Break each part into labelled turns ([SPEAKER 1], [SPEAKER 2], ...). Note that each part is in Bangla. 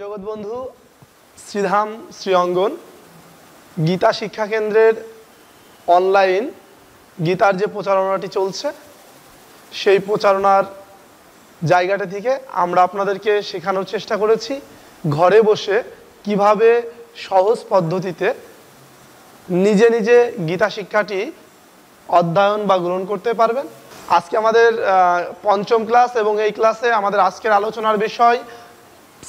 [SPEAKER 1] জয় বন্ধু শ্রীধাম শ্রীঅঙ্গন গীতা শিক্ষা কেন্দ্রের অনলাইন গীতার যে প্রচারণাটি চলছে সেই প্রচারণার জায়গাটা থেকে আমরা আপনাদেরকে শেখানোর চেষ্টা করেছি ঘরে বসে কিভাবে সহজ পদ্ধতিতে নিজে নিজে গীতা শিক্ষাটি অধ্যয়ন বা গ্রহণ করতে পারবেন আজকে আমাদের পঞ্চম ক্লাস এবং এই ক্লাসে আমাদের আজকের আলোচনার বিষয়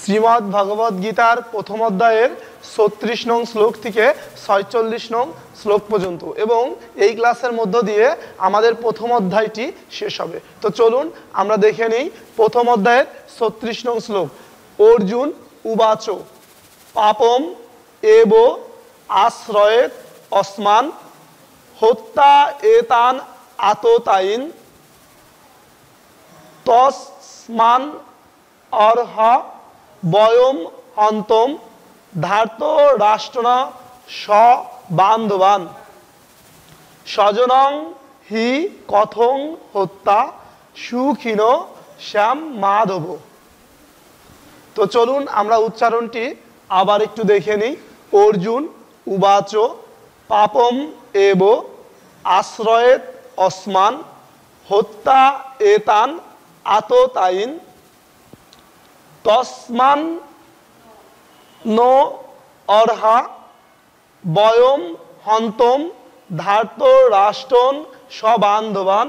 [SPEAKER 1] শ্রীমৎ ভগবত গীতার প্রথম অধ্যায়ের ছত্রিশ নং শ্লোক থেকে ছয়চল্লিশ নং শ্লোক পর্যন্ত এবং এই ক্লাসের মধ্য দিয়ে আমাদের প্রথম অধ্যায়টি শেষ হবে তো চলুন আমরা দেখে নিই প্রথম অধ্যায়ের ছত্রিশ নং শ্লোক অর্জুন উবাচ পাপম এব আশ্রয়ের অসমান হত্যা এতান আততাইন তসমান অর্হা বয়ম অন্তম ধার্ত রাষ্ট্রনা স বান্ধবান স্বজনং হি কথং হত্যা সুখীন শ্যাম মাধব তো চলুন আমরা উচ্চারণটি আবার একটু দেখে নিই অর্জুন উবাচ পাপম এব আশ্রয়েত অসমান হত্যা এতান আততাইন তসমান নো অর্হা বয়ম হন্তম ধার্ত রাষ্ট্রন সবান্ধবান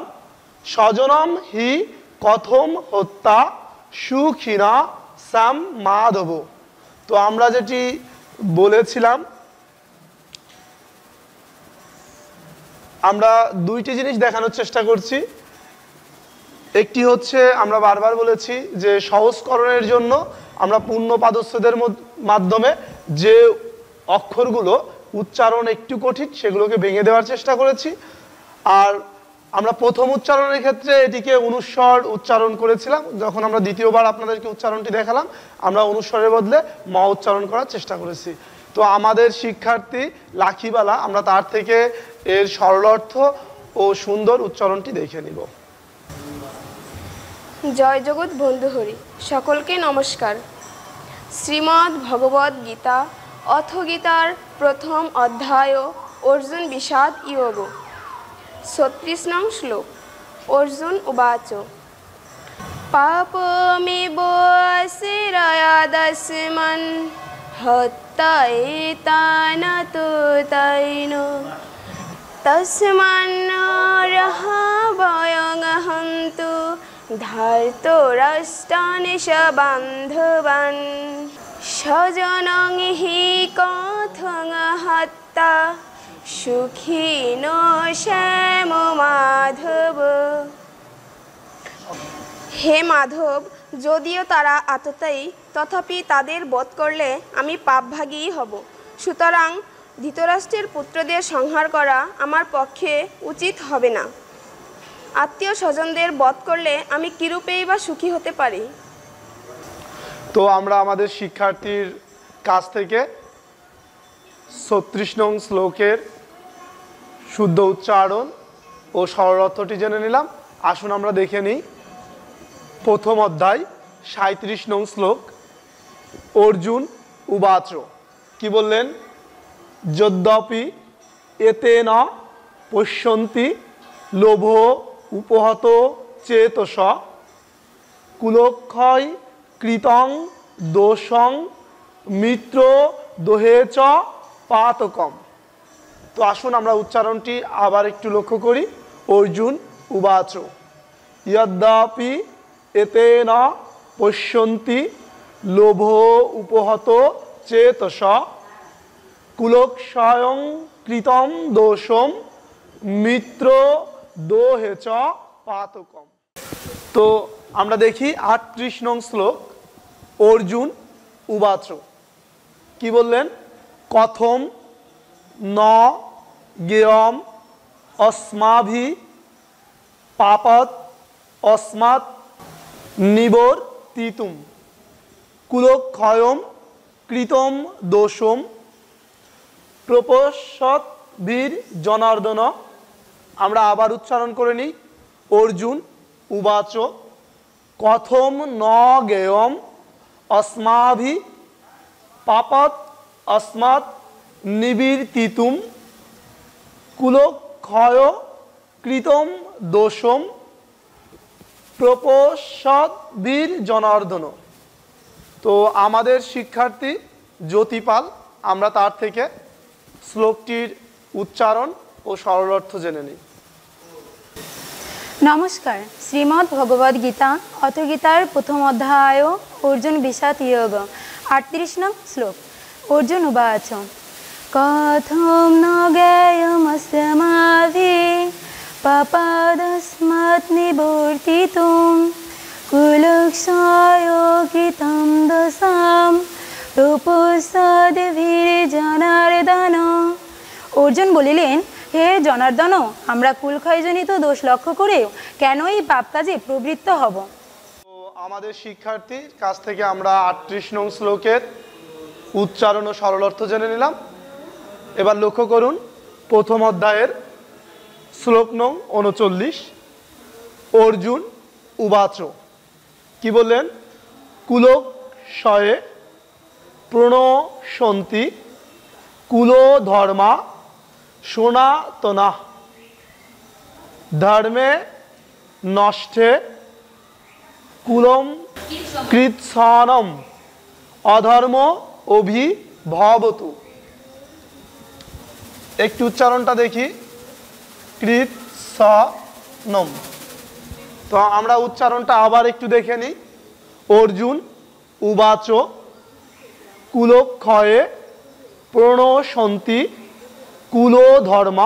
[SPEAKER 1] স্বজনম হি কথম হত্যা সুখিনা সাম মাধব তো আমরা যেটি বলেছিলাম আমরা দুইটি জিনিস দেখানোর চেষ্টা করছি একটি হচ্ছে আমরা বারবার বলেছি যে সহজকরণের জন্য আমরা পূর্ণ মাধ্যমে যে অক্ষরগুলো উচ্চারণ একটু কঠিন সেগুলোকে ভেঙে দেওয়ার চেষ্টা করেছি আর আমরা প্রথম উচ্চারণের ক্ষেত্রে এটিকে অনুস্বর উচ্চারণ করেছিলাম যখন আমরা দ্বিতীয়বার আপনাদেরকে উচ্চারণটি দেখালাম আমরা অনুস্বরের বদলে ম উচ্চারণ করার চেষ্টা করেছি তো আমাদের শিক্ষার্থী লাখিবালা আমরা তার থেকে এর সরল অর্থ ও সুন্দর উচ্চারণটি দেখে নিব
[SPEAKER 2] জয় জগৎ বন্ধু হরি সকলকে নমস্কার শ্রীমদ্ ভগবত গীতা অথ গীতার প্রথম অধ্যায় অর্জুন বিষাদ ইয়োগ ছত্রিশ নং শ্লোক অর্জুন উবাচ পাপমি বসিরয়াদস্মন হত্যায়তানতুতৈন তস্মন্নরহ বয়ং ধার্তো রাষ্ট্রানিশা বান্ধবান স্বজনং হি কথং হত্যা সুখী ন শ্যাম মাধব হে মাধব যদিও তারা আততায়ী তথাপি তাদের বধ করলে আমি পাপভাগী হব সুতরাং ধৃতরাষ্ট্রের পুত্রদের সংহার করা আমার পক্ষে উচিত হবে না আত্মীয় স্বজনদের বধ করলে আমি কিরূপেই বা সুখী হতে পারি
[SPEAKER 1] তো আমরা আমাদের শিক্ষার্থীর কাছ থেকে ছত্রিশ নং শ্লোকের শুদ্ধ উচ্চারণ ও সরলর্থটি জেনে নিলাম আসুন আমরা দেখে নিই প্রথম অধ্যায় সাঁত্রিশ নং শ্লোক অর্জুন উবাচ কি বললেন যদ্যপি এতে না পশ্যন্তী লোভ উপহত চেতস কুলক্ষয় কৃতং দোষং মিত্র দোহে চ পাতকম তো আসুন আমরা উচ্চারণটি আবার একটু লক্ষ্য করি অর্জুন উবাচ ইয়দ্দাপি এতে না পশ্যন্তি লোভ উপহত চেতস কুলক্ষয়ং কৃতম দোষম মিত্র দো হে চ পাতকম তো আমরা দেখি আটত্রিশ নং শ্লোক অর্জুন উবাত্র কি বললেন কথম ন গেয়ম অস্মাভি পাপত অস্মাত নিবর তিতুম কুলক্ষয়ম কৃতম দোষম প্রপশত বীর জনার্দন আমরা আবার উচ্চারণ করে নিই অর্জুন উবাচ কথম ন গেয়ম অস্মাভি পাপত অস্মাত নিবিড় তিতুম কুলক্ষয় কৃতম দোষম প্রপোষদীর জনার্দন তো আমাদের শিক্ষার্থী জ্যোতিপাল আমরা তার থেকে শ্লোকটির উচ্চারণ ও সরল অর্থ জেনে নিই
[SPEAKER 2] নমস্কার শ্রীমদ্ ভগবদ গীতা অথ গীতার প্রথম অধ্যায় অর্জুন বিষাদ ইয়োগ আটত্রিশ নং শ্লোক অর্জুন উবাচ কথম ন জ্ঞেয়মস্য মাভি পাপাদস্মাत् নিবর্তিতুং কুলক্ষায়োগিতং দশাম জনার্দন অর্জুন বলিলেন হে জনার্দন আমরা কুলক্ষয়জনিত দোষ লক্ষ্য করে কেন এই পাপ কাজে প্রবৃত্ত হব
[SPEAKER 1] আমাদের শিক্ষার্থীর কাছ থেকে আমরা আটত্রিশ নং শ্লোকের উচ্চারণ ও সরল অর্থ জেনে নিলাম এবার লক্ষ্য করুন প্রথম অধ্যায়ের শ্লোক নং উনচল্লিশ অর্জুন উবাচ কি বললেন কুলক শয়ে প্রণসন্তি কুলো ধর্মা শোনা তো না ধর্মে নষ্টে কুলম কৃৎসনম অধর্ম অভিভবত একটি উচ্চারণটা দেখি কৃৎসনম তো আমরা উচ্চারণটা আবার একটু দেখে নিই অর্জুন উবাচ কুলক্ষয়ে প্রণসন্তি কুলো ধর্ম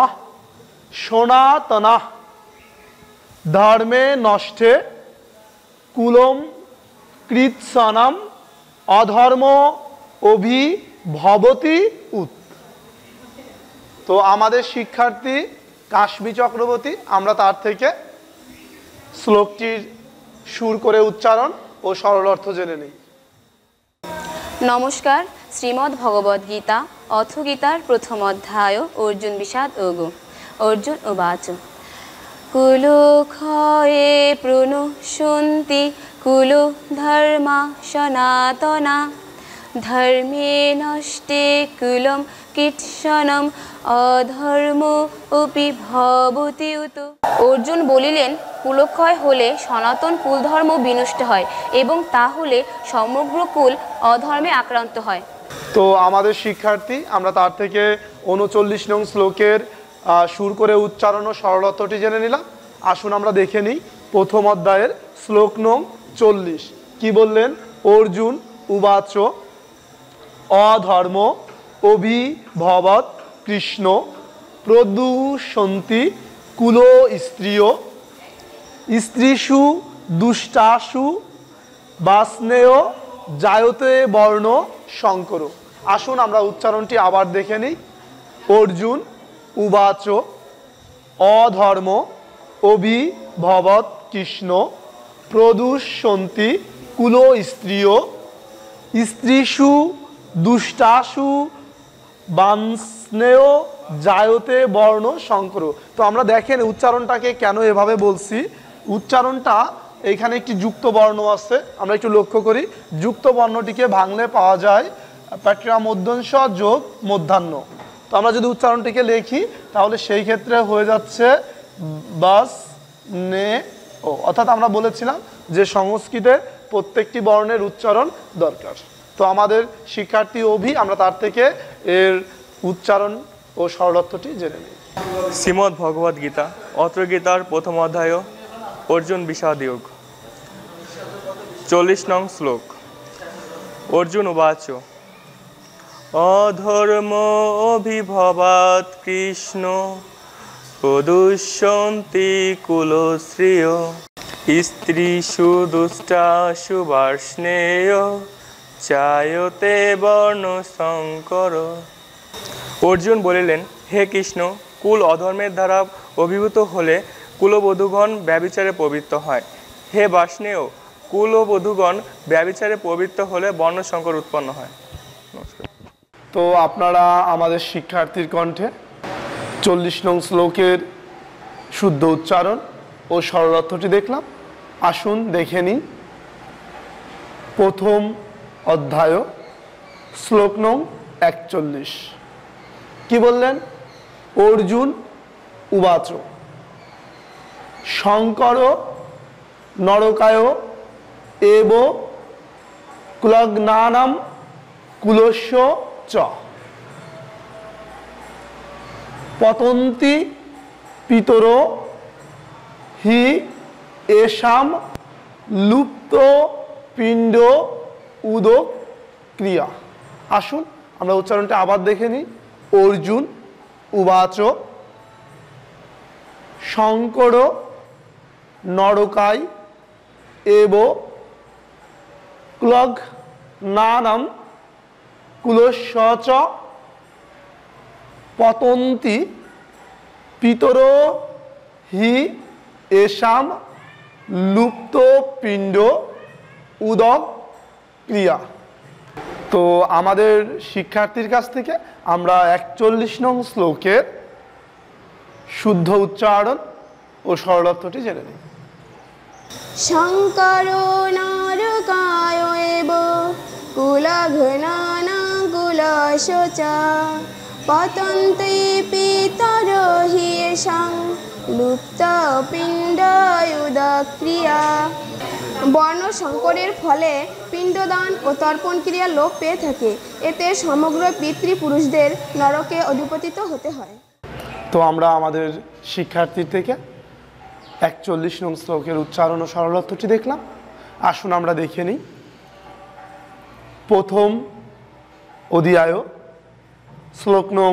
[SPEAKER 1] সনাতনা ধর্মে নষ্টে কুলম কৃৎসনম অধর্ম অভি ভবতী উত তো আমাদের শিক্ষার্থী কাশ্মী চক্রবর্তী আমরা তার থেকে শ্লোকটির সুর করে উচ্চারণ ও সরল অর্থ জেনে নিই
[SPEAKER 2] নমস্কার শ্রীমদ্ ভগবদ্গীতা অথগীতার প্রথম অধ্যায় অর্জুন বিষাদ ওগো অর্জুন ও বাচ কুলক্ষয়ে প্রণুষন্তি কুল ধর্মা সনাতনা ধর্মে নষ্টে কুলম কীর্ষণম অধর্ম অপি ভবতি অর্জুন বলিলেন কুলক্ষয় হলে সনাতন কুলধর্ম বিনষ্ট হয় এবং তা হলে সমগ্র কুল অধর্মে আক্রান্ত হয়
[SPEAKER 1] তো আমাদের শিক্ষার্থী আমরা তার থেকে উনচল্লিশ নং শ্লোকের সুর করে উচ্চারণ ও সরলত্বটি জেনে নিলাম আসুন আমরা দেখে নিই প্রথম অধ্যায়ের শ্লোক নং চল্লিশ কি বললেন অর্জুন উবাচ অধর্ম অভিভবত কৃষ্ণ প্রদূষন্তী কুল স্ত্রীয় স্ত্রীষু দুষ্টাসু বাসনেয় জায়তে বর্ণ শঙ্কর আসুন আমরা উচ্চারণটি আবার দেখে নিই অর্জুন উবাচ অধর্ম অভিভবত কৃষ্ণ প্রদূষন্তি কুল স্ত্রীয় স্ত্রীষু দুষ্টাসু বাংস্নেয় জায়তে বর্ণ শঙ্কর তো আমরা দেখেন উচ্চারণটাকে কেন এভাবে বলছি উচ্চারণটা এইখানে একটি যুক্ত বর্ণ আছে আমরা একটু লক্ষ্য করি যুক্ত বর্ণটিকে ভাঙলে পাওয়া যায় প্যাট্রিয়া মধ্যংশ যোগ মধ্যাহ্ন তো আমরা যদি উচ্চারণটিকে লিখি তাহলে সেই ক্ষেত্রে হয়ে যাচ্ছে বাস নে ও অর্থাৎ আমরা বলেছিলাম যে সংস্কৃতে প্রত্যেকটি বর্ণের উচ্চারণ দরকার তো আমাদের শিক্ষার্থী অভি আমরা তার থেকে এর উচ্চারণ ও সরলত্বটি জেনে নিই শ্রীমদ্ ভগবদ্গীতা গীতা অত্র গীতার প্রথম অধ্যায় অর্জুন বিষাদয়োগ চল্লিশ নং শ্লোক অর্জুন উবাচ অধর্ম অভিভবাত কৃষ্ণ প্রদুষন্তি কুলশ্রিয় স্ত্রী সুদুষ্টা সুবার্ষ্ণেয় চায়তে বর্ণ শঙ্কর অর্জুন বলিলেন হে কৃষ্ণ কুল অধর্মের দ্বারা অভিভূত হলে কুলবধূগণ ব্যবিচারে পবিত্র হয় হে বাসনেও কুলবধূগণ ব্যবিচারে পবিত্র হলে বর্ণসংকর উৎপন্ন হয় তো আপনারা আমাদের শিক্ষার্থীর কণ্ঠে চল্লিশ নং শ্লোকের শুদ্ধ উচ্চারণ ও সরলার্থটি দেখলাম আসুন দেখে নিই প্রথম অধ্যায় শ্লোক নং একচল্লিশ কি বললেন অর্জুন উবাচক শঙ্কর নরকায় এব ক্লগ্নানম কুলস্য চ পতন্তি পিতর হি এসাম লুপ্ত পিণ্ড উদক ক্রিয়া আসুন আমরা উচ্চারণটা আবার দেখে নিই অর্জুন উবাচ শঙ্কর নরকাই এব ক্লগ নানাম কুলস্বচ পতন্তি পিতর হি এসাম লুপ্ত পিণ্ড উদক ক্রিয়া তো আমাদের শিক্ষার্থীর কাছ থেকে আমরা একচল্লিশ নং শ্লোকের শুদ্ধ উচ্চারণ ও সরলার্থটি জেনে নিই
[SPEAKER 2] শঙ্কর নারকায়ব কুলঘ্ন কুলশোচা পতন্তে পিতর হিয়েষাং লুপ্ত পিণ্ডায়ুদক্রিয়া বর্ণ সংকরের ফলে পিণ্ডদান ও তর্পণ ক্রিয়া লোপ পেয়ে থাকে এতে সমগ্র পিতৃপুরুষদের নরকে অধিপতিত হতে হয়
[SPEAKER 1] তো আমরা আমাদের শিক্ষার্থী থেকে একচল্লিশ নং শ্লোকের উচ্চারণ ও সরলত্বটি দেখলাম আসুন আমরা দেখে নিই প্রথম অধিয়ায় শ্লোক নং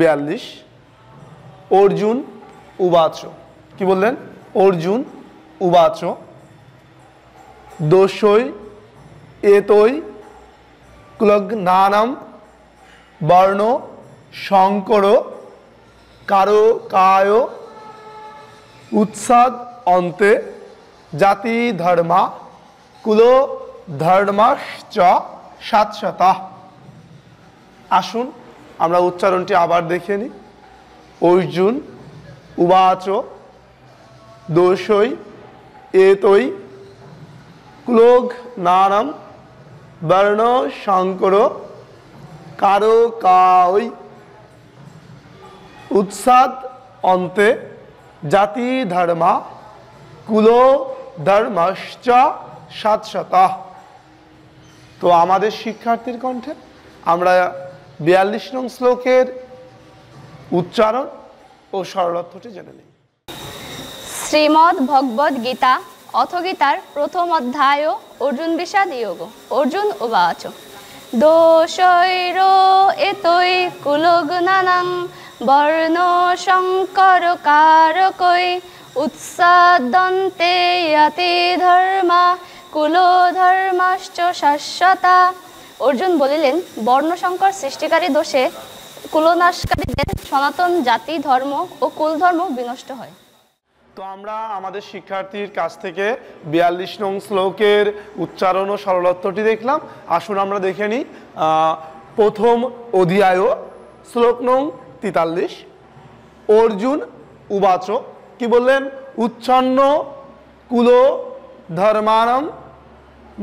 [SPEAKER 1] বিয়াল্লিশ অর্জুন উবাচ কি বললেন অর্জুন উবাচ দোষই এতই ক্লগ্নানম বর্ণ শঙ্কর কারো কায় উৎসাদ অন্তে জাতি ধর্মা কুল ধর্মাশ্চ সাতশতা আসুন আমরা উচ্চারণটি আবার দেখে নিই অর্জুন উবাচ দোষই এতই ক্লোঘ নানাম বর্ণ শঙ্কর কারো কাই উৎসাদ অন্তে জাতি ধর্ম কুল ধর্মশ্চ সাতশত তো আমাদের শিক্ষার্থীর কণ্ঠে আমরা বিয়াল্লিশ নং শ্লোকের উচ্চারণ ও সরলার্থটি জেনে নিই
[SPEAKER 2] শ্রীমৎ ভগবদ গীতা অথ গীতার প্রথম অধ্যায় অর্জুন বিষাদ ইয়োগ অর্জুন উবাচ দোষৈর এতই কুলগুণানাং বর্ণ শঙ্কর কই উৎসাদন্তে ধর্ম ধর্মা ধর্মাশ্চ শাশ্বতা অর্জুন বলিলেন বর্ণশঙ্কর সৃষ্টিকারী দোষে কুলনাশকারীদের সনাতন জাতি ধর্ম ও কুলধর্ম বিনষ্ট হয়
[SPEAKER 1] তো আমরা আমাদের শিক্ষার্থীর কাছ থেকে বিয়াল্লিশ নং শ্লোকের উচ্চারণ ও সরলত্বটি দেখলাম আসুন আমরা দেখে নিই প্রথম অধিয়ায় শ্লোক নং তেতাল্লিশ অর্জুন উবাচ কি বললেন উচ্ছন্ন কুল ধর্মানম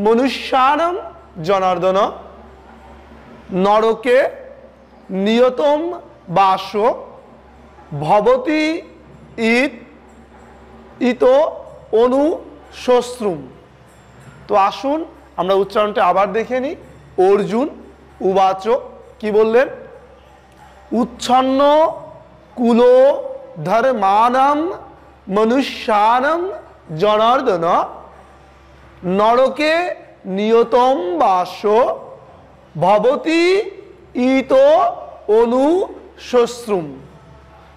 [SPEAKER 1] মনুষ্যানম জনার্দন নরকে নিয়তম বাস ভবতী ঈদ ইত অনু শশ্রুম তো আসুন আমরা উচ্চারণটা আবার দেখে নিই অর্জুন উবাচ কি বললেন উচ্ছন্ন কুল ধর্মানম মনুষ্যানম জনার্দন নরকে নিয়তম বাস ভবতী ইত অনু শশ্রুম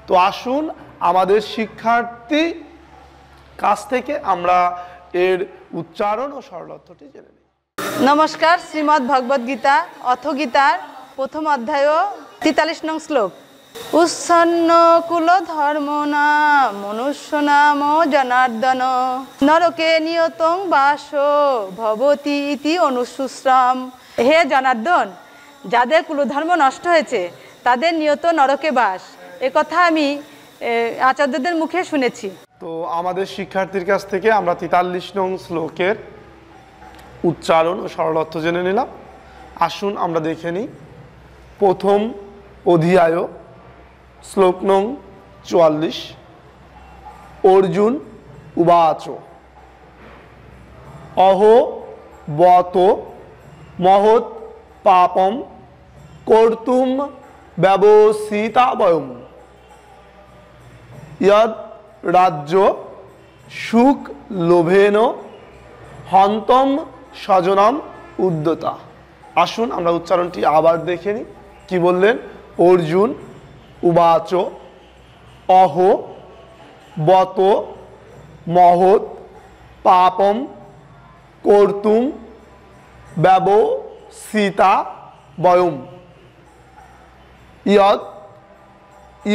[SPEAKER 1] তো আসুন আমাদের শিক্ষার্থী কাছ থেকে আমরা এর উচ্চারণ ও সরলত্বটি জেনে নিই
[SPEAKER 2] নমস্কার শ্রীমদ্ ভগবদ্গীতা গীতার প্রথম অধ্যায় তেতাল্লিশ নং শ্লোক উচ্ছন্ন কুল ধর্ম না মনুষ্য নাম জনার্দন নরকে নিয়তং বাস ভবতি ইতি অনুশুশ্রাম হে জনার্দন যাদের কুলধর্ম নষ্ট হয়েছে তাদের নিয়ত নরকে বাস এ কথা আমি আচার্যদের মুখে শুনেছি
[SPEAKER 1] তো আমাদের শিক্ষার্থীর কাছ থেকে আমরা তেতাল্লিশ নং শ্লোকের উচ্চারণ ও সরল অর্থ জেনে নিলাম আসুন আমরা দেখে নিই প্রথম অধিয়ায় শ্লোক নং চুয়াল্লিশ অর্জুন উবাচ অহো বত মহৎ পাপম কর্তুম ব্যবসিতাবয়ম ইয়দ রাজ্য সুখ লোভেন হন্তম সজনম উদ্যতা আসুন আমরা উচ্চারণটি আবার দেখে নিই কী বললেন অর্জুন উবাচ অহ বত মহৎ পাপম কর্তুম ব্যব সীতা বয়ম ইয়দ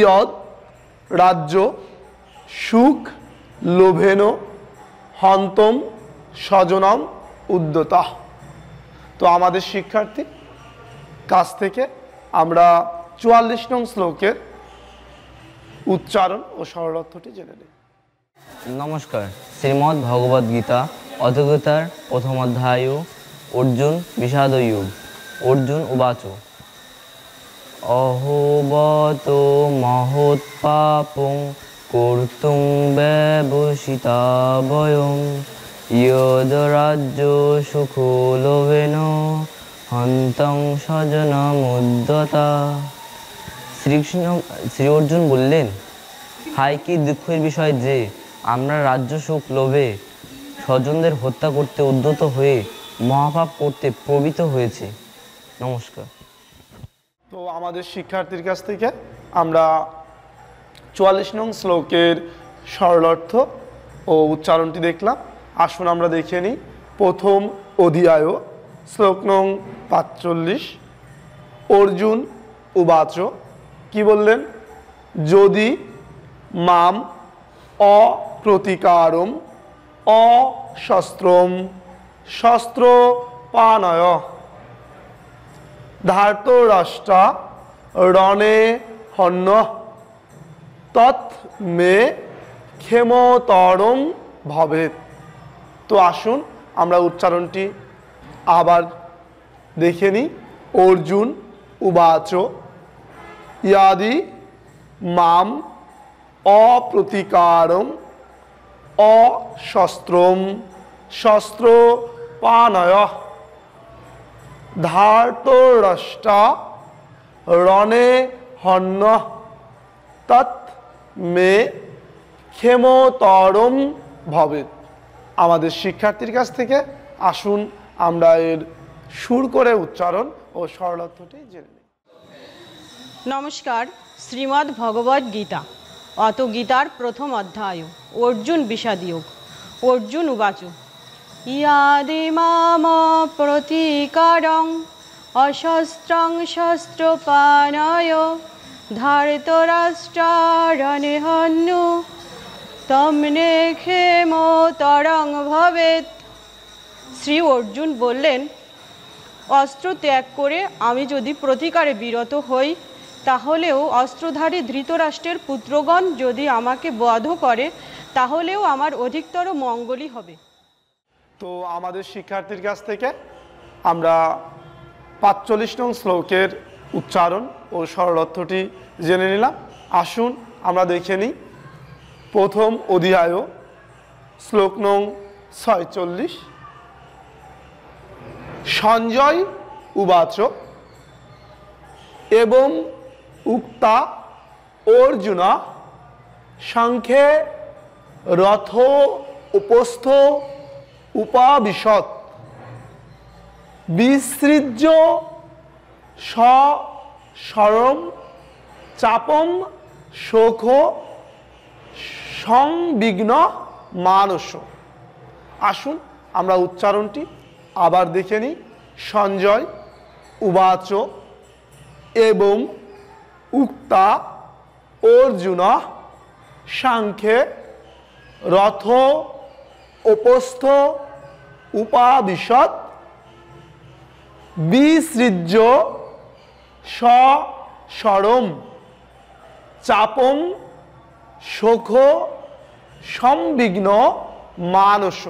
[SPEAKER 1] ইয়দ রাজ্য সুখ লোভেন হন্তম স্বজনম উদ্যতা তো আমাদের শিক্ষার্থী কাছ থেকে আমরা চুয়াল্লিশ নং শ্লোকের উচ্চারণ ও সরলার্থটি জেনে নিই নমস্কার শ্রীমদ্ ভগবদ গীতা
[SPEAKER 2] অধগীতার প্রথম অধ্যায় অর্জুন বিষাদ যুগ অর্জুন
[SPEAKER 1] উবাচ অহবত
[SPEAKER 2] মহৎ পাপং কর্তুং ব্যবসিতা বয়ং ইয়দরাজ্য লোভেন হন্তং স্বজনমুদ্যতা শ্রীকৃষ্ণ শ্রী অর্জুন বললেন হায় কি দুঃখের বিষয় যে আমরা রাজ্য সুখ লোভে স্বজনদের হত্যা করতে উদ্যত হয়ে মহাপাপ করতে প্রবৃত হয়েছে
[SPEAKER 1] নমস্কার তো আমাদের শিক্ষার্থীর কাছ থেকে আমরা চুয়াল্লিশ নং শ্লোকের সরলার্থ ও উচ্চারণটি দেখলাম আসুন আমরা দেখে নিই প্রথম অধিয়ায় শ্লোক নং পাঁচচল্লিশ অর্জুন উবাচ কি বললেন যদি মাম অপ্রতিকারম অশস্ত্রম শস্ত্র পানয় রাষ্ট্রা রণে হন্য তৎ মে ক্ষেমতরম ভবে তো আসুন আমরা উচ্চারণটি আবার দেখে নিই অর্জুন উবাচ ইয়াদি মাম অপ্রতিকারম অশস্ত্রম শস্ত্র পানয় ধার্তরষ্টা রণে হন্য তৎ মে ক্ষেমতরম ভবে আমাদের শিক্ষার্থীর কাছ থেকে আসুন আমরা এর সুর করে উচ্চারণ ও সরলার্থটি জেনে
[SPEAKER 2] নমস্কার শ্রীমদ্ ভগবদ গীতা অত গীতার প্রথম অধ্যায় অর্জুন বিষাদিয়োগ অর্জুন উবাচু ইয়াদি মাম প্রতিকারং অশস্ত্রং রাষ্ট্রে ধারিতরাষ্ট্রারণেহন্যু তমনে খেম তরং ভবেত শ্রী অর্জুন বললেন অস্ত্র ত্যাগ করে আমি যদি প্রতিকারে বিরত হই তাহলেও অস্ত্রধারী ধৃতরাষ্ট্রের পুত্রগণ যদি আমাকে বধ করে তাহলেও আমার অধিকতর মঙ্গলই হবে
[SPEAKER 1] তো আমাদের শিক্ষার্থীর কাছ থেকে আমরা পাঁচচল্লিশ নং শ্লোকের উচ্চারণ ও অর্থটি জেনে নিলাম আসুন আমরা দেখে নিই প্রথম অধিয়ায় শ্লোক নং ছয়চল্লিশ সঞ্জয় উবাচ এবং উক্তা অর্জুন সাংখ্যে রথ উপস্থ উপাবিশদ বিসৃজ্য সরম চাপম শোক সংবিঘ্ন মানস আসুন আমরা উচ্চারণটি আবার দেখে নিই সঞ্জয় উবাচ এবং উক্তা অর্জুন সাংখ্যে রথ উপস্থ উপাদিশত বিসৃজ্য সরম চাপম শোখ সম্বিঘ্ন মানস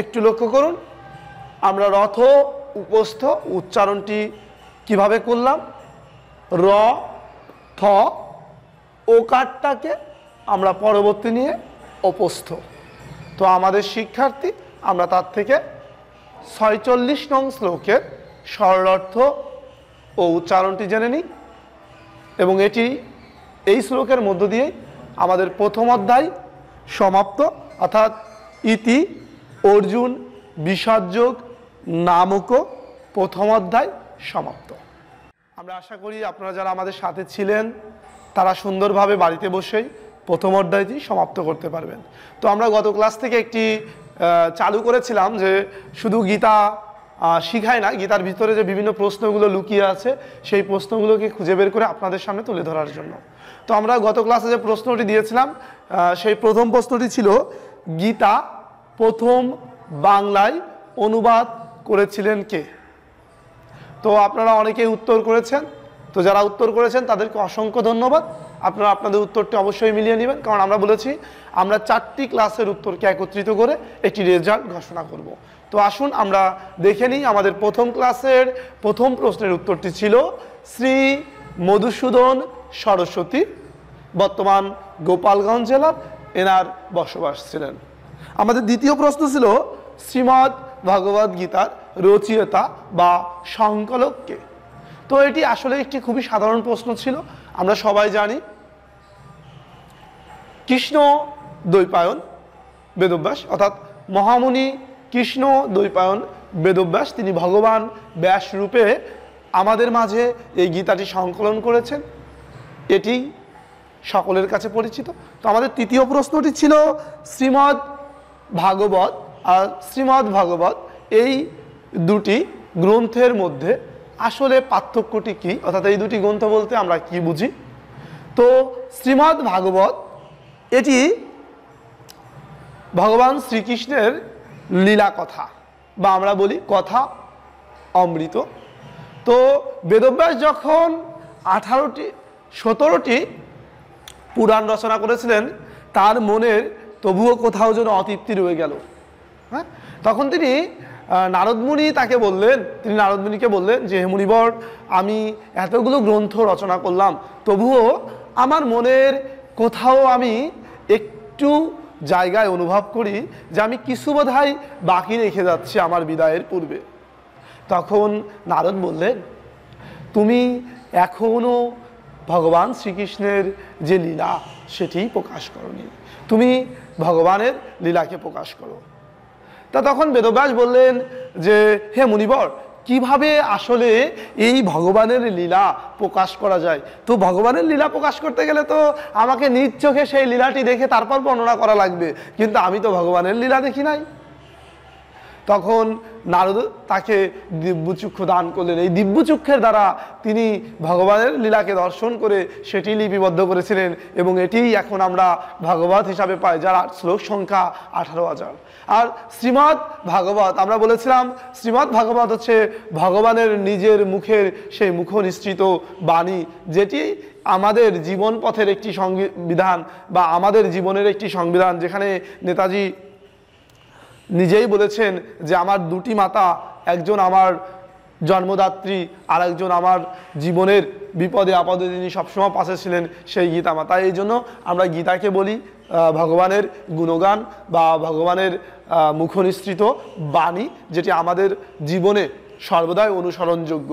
[SPEAKER 1] একটু লক্ষ্য করুন আমরা রথ উপস্থ উচ্চারণটি কিভাবে করলাম র থ ওকারটাকে আমরা পরবর্তী নিয়ে অপস্থ তো আমাদের শিক্ষার্থী আমরা তার থেকে ছয়চল্লিশ নং শ্লোকের সরলার্থ ও উচ্চারণটি জেনে নিই এবং এটি এই শ্লোকের মধ্য দিয়েই আমাদের প্রথম অধ্যায় সমাপ্ত অর্থাৎ ইতি অর্জুন বিষাদযোগ নামক প্রথম অধ্যায় সমাপ্ত আমরা আশা করি আপনারা যারা আমাদের সাথে ছিলেন তারা সুন্দরভাবে বাড়িতে বসেই প্রথম অধ্যায়টি সমাপ্ত করতে পারবেন তো আমরা গত ক্লাস থেকে একটি চালু করেছিলাম যে শুধু গীতা শিখায় না গীতার ভিতরে যে বিভিন্ন প্রশ্নগুলো লুকিয়ে আছে সেই প্রশ্নগুলোকে খুঁজে বের করে আপনাদের সামনে তুলে ধরার জন্য তো আমরা গত ক্লাসে যে প্রশ্নটি দিয়েছিলাম সেই প্রথম প্রশ্নটি ছিল গীতা প্রথম বাংলায় অনুবাদ করেছিলেন কে তো আপনারা অনেকেই উত্তর করেছেন তো যারা উত্তর করেছেন তাদেরকে অসংখ্য ধন্যবাদ আপনারা আপনাদের উত্তরটি অবশ্যই মিলিয়ে নেবেন কারণ আমরা বলেছি আমরা চারটি ক্লাসের উত্তরকে একত্রিত করে একটি রেজাল্ট ঘোষণা করব। তো আসুন আমরা দেখে নিই আমাদের প্রথম ক্লাসের প্রথম প্রশ্নের উত্তরটি ছিল শ্রী মধুসূদন সরস্বতী বর্তমান গোপালগঞ্জ জেলার এনার বসবাস ছিলেন আমাদের দ্বিতীয় প্রশ্ন ছিল শ্রীমদ ভগবদ গীতার রচয়িতা বা সংকলককে তো এটি আসলে একটি খুবই সাধারণ প্রশ্ন ছিল আমরা সবাই জানি কৃষ্ণ দ্বৈপায়ন বেদব্যাস অর্থাৎ মহামুনি কৃষ্ণ দ্বৈপায়ন বেদব্যাস তিনি ভগবান ব্যাস রূপে আমাদের মাঝে এই গীতাটি সংকলন করেছেন এটি সকলের কাছে পরিচিত তো আমাদের তৃতীয় প্রশ্নটি ছিল শ্রীমদ্ ভাগবত আর শ্রীমদ্ ভাগবত এই দুটি গ্রন্থের মধ্যে আসলে পার্থক্যটি কি অর্থাৎ এই দুটি গ্রন্থ বলতে আমরা কি বুঝি তো শ্রীমৎ ভাগবত এটি ভগবান শ্রীকৃষ্ণের লীলা কথা বা আমরা বলি কথা অমৃত তো বেদব্যাস যখন আঠারোটি সতেরোটি পুরাণ রচনা করেছিলেন তার মনের তবুও কোথাও যেন অতৃপ্তি রয়ে গেল হ্যাঁ তখন তিনি নারদমুনি তাকে বললেন তিনি নারদমুনিকে বললেন যে হেমুনিবর আমি এতগুলো গ্রন্থ রচনা করলাম তবুও আমার মনের কোথাও আমি একটু জায়গায় অনুভব করি যে আমি কিছু বোধহয় বাকি রেখে যাচ্ছি আমার বিদায়ের পূর্বে তখন নারদ বললেন তুমি এখনও ভগবান শ্রীকৃষ্ণের যে লীলা সেটি প্রকাশ করনি তুমি ভগবানের লীলাকে প্রকাশ করো তা তখন বেদব্যাস বললেন যে হে মুনিবর কিভাবে আসলে এই ভগবানের লীলা প্রকাশ করা যায় তো ভগবানের লীলা প্রকাশ করতে গেলে তো আমাকে নিজ চোখে সেই লীলাটি দেখে তারপর বর্ণনা করা লাগবে কিন্তু আমি তো ভগবানের লীলা দেখি নাই তখন নারদ তাকে দিব্যচক্ষু দান করলেন এই দিব্যচক্ষের দ্বারা তিনি ভগবানের লীলাকে দর্শন করে সেটি লিপিবদ্ধ করেছিলেন এবং এটিই এখন আমরা ভাগবত হিসাবে পাই যার শ্লোক সংখ্যা আঠারো হাজার আর শ্রীমৎ ভাগবত আমরা বলেছিলাম শ্রীমৎ ভাগবত হচ্ছে ভগবানের নিজের মুখের সেই মুখনিশ্চিত নিশ্চিত বাণী যেটি আমাদের জীবন পথের একটি সংবিধান বা আমাদের জীবনের একটি সংবিধান যেখানে নেতাজি নিজেই বলেছেন যে আমার দুটি মাতা একজন আমার জন্মদাত্রী আর একজন আমার জীবনের বিপদে আপদে তিনি সবসময় পাশে ছিলেন সেই গীতা মাতা এই জন্য আমরা গীতাকে বলি ভগবানের গুণগান বা ভগবানের মুখনিসৃত বাণী যেটি আমাদের জীবনে সর্বদাই অনুসরণযোগ্য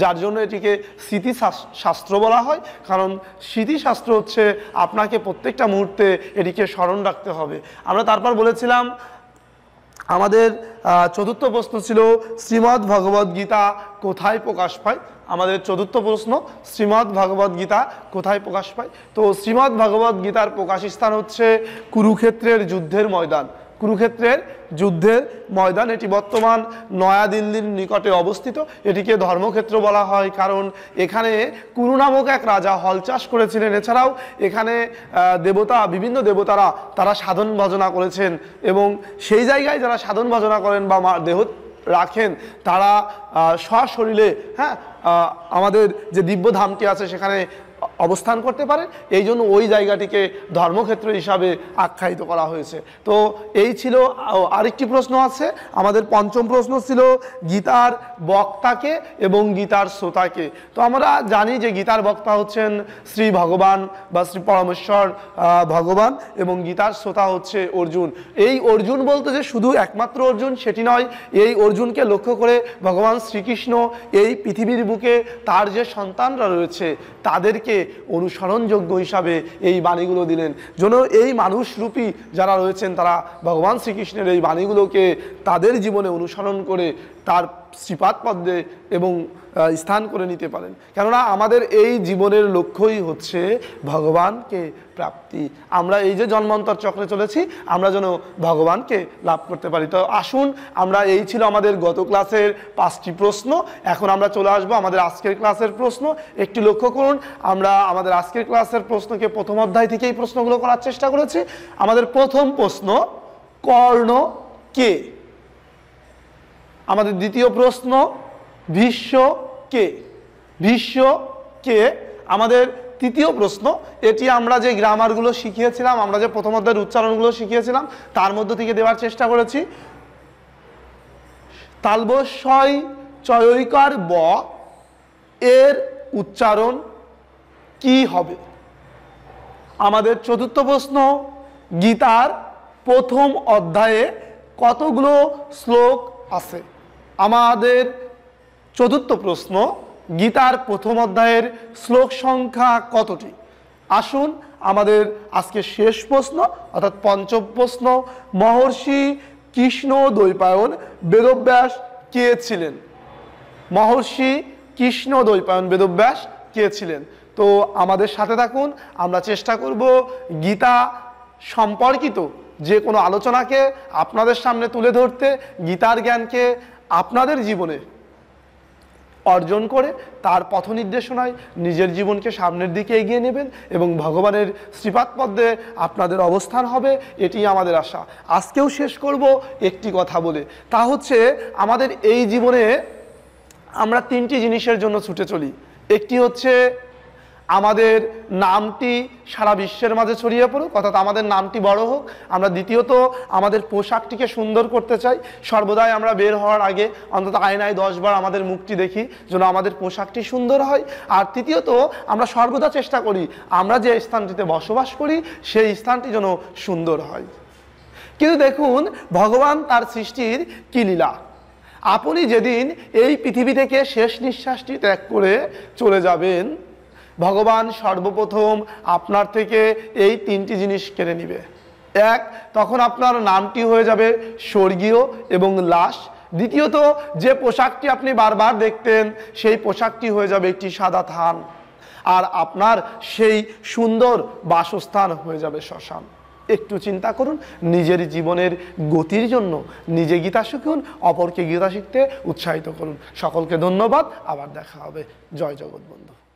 [SPEAKER 1] যার জন্য এটিকে স্মৃতি শাস্ত্র বলা হয় কারণ স্মৃতিশাস্ত্র হচ্ছে আপনাকে প্রত্যেকটা মুহূর্তে এটিকে স্মরণ রাখতে হবে আমরা তারপর বলেছিলাম আমাদের চতুর্থ প্রশ্ন ছিল শ্রীমৎ ভগবদ গীতা কোথায় প্রকাশ পায় আমাদের চতুর্থ প্রশ্ন শ্রীমৎ ভগবদ গীতা কোথায় প্রকাশ পায় তো শ্রীমৎ ভগবদ গীতার প্রকাশ স্থান হচ্ছে কুরুক্ষেত্রের যুদ্ধের ময়দান কুরুক্ষেত্রের যুদ্ধের ময়দান এটি বর্তমান নয়াদিল্লির নিকটে অবস্থিত এটিকে ধর্মক্ষেত্র বলা হয় কারণ এখানে কুরু নামক এক রাজা হল চাষ করেছিলেন এছাড়াও এখানে দেবতা বিভিন্ন দেবতারা তারা সাধন ভজনা করেছেন এবং সেই জায়গায় যারা সাধন ভজনা করেন বা মা দেহ রাখেন তারা সশরীরে হ্যাঁ আমাদের যে দিব্য ধামটি আছে সেখানে অবস্থান করতে পারে এই জন্য ওই জায়গাটিকে ধর্মক্ষেত্র হিসাবে আখ্যায়িত করা হয়েছে তো এই ছিল আরেকটি প্রশ্ন আছে আমাদের পঞ্চম প্রশ্ন ছিল গীতার বক্তাকে এবং গীতার শ্রোতাকে তো আমরা জানি যে গীতার বক্তা হচ্ছেন শ্রী ভগবান বা শ্রী পরমেশ্বর ভগবান এবং গীতার শ্রোতা হচ্ছে অর্জুন এই অর্জুন বলতে যে শুধু একমাত্র অর্জুন সেটি নয় এই অর্জুনকে লক্ষ্য করে ভগবান শ্রীকৃষ্ণ এই পৃথিবীর বুকে তার যে সন্তানরা রয়েছে তাদেরকে অনুসরণযোগ্য হিসাবে এই বাণীগুলো দিলেন যেন এই মানুষরূপী যারা রয়েছেন তারা ভগবান শ্রীকৃষ্ণের এই বাণীগুলোকে তাদের জীবনে অনুসরণ করে তার শ্রীপাত পদ্মে এবং স্থান করে নিতে পারেন কেননা আমাদের এই জীবনের লক্ষ্যই হচ্ছে ভগবানকে প্রাপ্তি আমরা এই যে জন্মান্তর চক্রে চলেছি আমরা যেন ভগবানকে লাভ করতে পারি তো আসুন আমরা এই ছিল আমাদের গত ক্লাসের পাঁচটি প্রশ্ন এখন আমরা চলে আসবো আমাদের আজকের ক্লাসের প্রশ্ন একটি লক্ষ্য করুন আমরা আমাদের আজকের ক্লাসের প্রশ্নকে প্রথম অধ্যায় থেকে এই প্রশ্নগুলো করার চেষ্টা করেছি আমাদের প্রথম প্রশ্ন কর্ণ কে আমাদের দ্বিতীয় প্রশ্ন ভীষ্ম কে ভীষ্ম কে আমাদের তৃতীয় প্রশ্ন এটি আমরা যে গ্রামারগুলো শিখিয়েছিলাম আমরা যে প্রথম অধ্যায়ের উচ্চারণগুলো শিখিয়েছিলাম তার মধ্য থেকে দেওয়ার চেষ্টা করেছি তালবসয় চয়কার ব এর উচ্চারণ কি হবে আমাদের চতুর্থ প্রশ্ন গীতার প্রথম অধ্যায়ে কতগুলো শ্লোক আছে আমাদের চতুর্থ প্রশ্ন গীতার প্রথম অধ্যায়ের শ্লোক সংখ্যা কতটি আসুন আমাদের আজকে শেষ প্রশ্ন অর্থাৎ পঞ্চম প্রশ্ন মহর্ষি কৃষ্ণ দৈপায়ন বেদব্যাস কে ছিলেন মহর্ষি কৃষ্ণ দৈপায়ন বেদব্যাস কে ছিলেন তো আমাদের সাথে থাকুন আমরা চেষ্টা করব গীতা সম্পর্কিত যে কোনো আলোচনাকে আপনাদের সামনে তুলে ধরতে গীতার জ্ঞানকে আপনাদের জীবনে অর্জন করে তার পথ নির্দেশনায় নিজের জীবনকে সামনের দিকে এগিয়ে নেবেন এবং ভগবানের শ্রীপাত পদ্মে আপনাদের অবস্থান হবে এটি আমাদের আশা আজকেও শেষ করব একটি কথা বলে তা হচ্ছে আমাদের এই জীবনে আমরা তিনটি জিনিসের জন্য ছুটে চলি একটি হচ্ছে আমাদের নামটি সারা বিশ্বের মাঝে ছড়িয়ে পড়ুক অর্থাৎ আমাদের নামটি বড় হোক আমরা দ্বিতীয়ত আমাদের পোশাকটিকে সুন্দর করতে চাই সর্বদাই আমরা বের হওয়ার আগে অন্তত আয়নায় দশবার আমাদের মুখটি দেখি যেন আমাদের পোশাকটি সুন্দর হয় আর তৃতীয়ত আমরা সর্বদা চেষ্টা করি আমরা যে স্থানটিতে বসবাস করি সেই স্থানটি যেন সুন্দর হয় কিন্তু দেখুন ভগবান তার সৃষ্টির কী লীলা আপনি যেদিন এই পৃথিবী থেকে শেষ নিঃশ্বাসটি ত্যাগ করে চলে যাবেন ভগবান সর্বপ্রথম আপনার থেকে এই তিনটি জিনিস কেড়ে নিবে এক তখন আপনার নামটি হয়ে যাবে স্বর্গীয় এবং লাশ দ্বিতীয়ত যে পোশাকটি আপনি বারবার দেখতেন সেই পোশাকটি হয়ে যাবে একটি সাদা থান আর আপনার সেই সুন্দর বাসস্থান হয়ে যাবে শ্মশান একটু চিন্তা করুন নিজের জীবনের গতির জন্য নিজে গীতা শিখুন অপরকে গীতা শিখতে উৎসাহিত করুন সকলকে ধন্যবাদ আবার দেখা হবে জয় বন্ধু